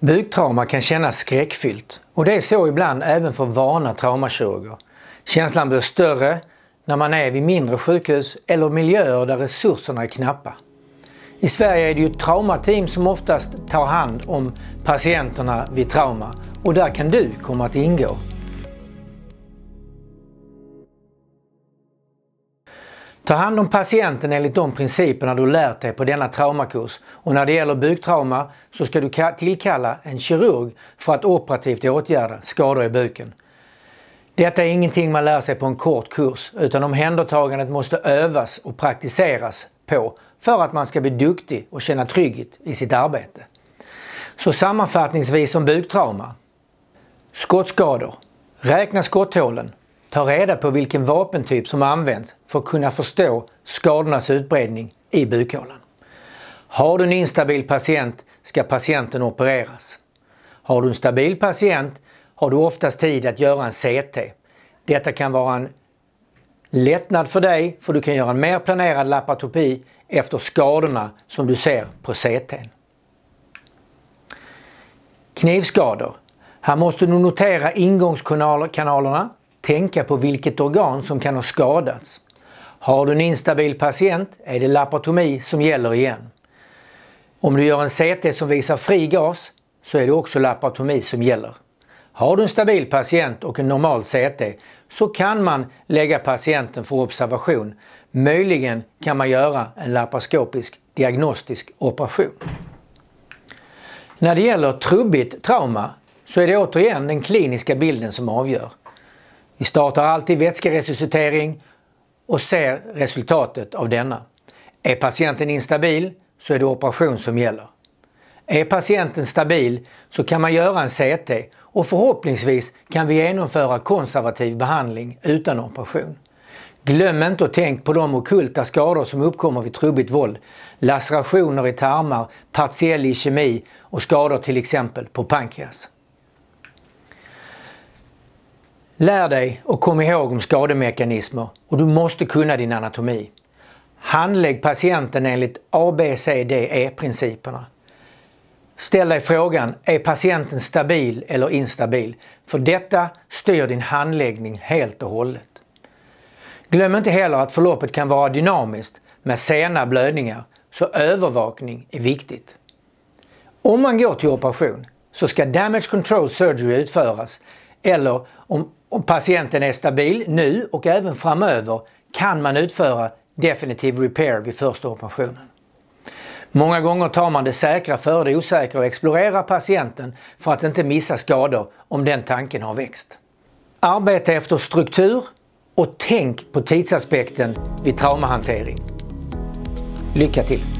Buktrauma kan kännas skräckfyllt och det är så ibland även för vana traumakirurger. Känslan blir större när man är vid mindre sjukhus eller miljöer där resurserna är knappa. I Sverige är det ju traumateam som oftast tar hand om patienterna vid trauma och där kan du komma att ingå. Ta hand om patienten enligt de principerna du lärt dig på denna traumakurs och när det gäller buktrauma så ska du tillkalla en kirurg för att operativt åtgärda skador i buken. Detta är ingenting man lär sig på en kort kurs utan omhändertagandet måste övas och praktiseras på för att man ska bli duktig och känna trygghet i sitt arbete. Så sammanfattningsvis om buktrauma. Skottskador. Räkna skotthålen. Ta reda på vilken vapentyp som används för att kunna förstå skadornas utbredning i bukhålan. Har du en instabil patient ska patienten opereras. Har du en stabil patient har du oftast tid att göra en CT. Detta kan vara en lättnad för dig för du kan göra en mer planerad lapatopi efter skadorna som du ser på CT. Knivskador. Här måste du notera ingångskanalerna tänka på vilket organ som kan ha skadats. Har du en instabil patient är det lapatomi som gäller igen. Om du gör en CT som visar fri gas så är det också lapatomi som gäller. Har du en stabil patient och en normal CT så kan man lägga patienten för observation. Möjligen kan man göra en laparoskopisk diagnostisk operation. När det gäller trubbigt trauma så är det återigen den kliniska bilden som avgör. Vi startar alltid vätskeresuscitering och ser resultatet av denna. Är patienten instabil så är det operation som gäller. Är patienten stabil så kan man göra en CT och förhoppningsvis kan vi genomföra konservativ behandling utan operation. Glöm inte att tänka på de okulta skador som uppkommer vid trubbigt våld. Lacerationer i tarmar, partiell ischemi och skador till exempel på pankreas. Lär dig och kom ihåg om skademekanismer och du måste kunna din anatomi. Handlägg patienten enligt ABCDE-principerna. Ställ dig frågan, är patienten stabil eller instabil? För detta styr din handläggning helt och hållet. Glöm inte heller att förloppet kan vara dynamiskt med sena blödningar, så övervakning är viktigt. Om man går till operation så ska damage control surgery utföras eller om om patienten är stabil nu och även framöver kan man utföra definitiv repair vid första operationen. Många gånger tar man det säkra före det osäkra och explorerar patienten för att inte missa skador om den tanken har växt. Arbeta efter struktur och tänk på tidsaspekten vid traumahantering. Lycka till!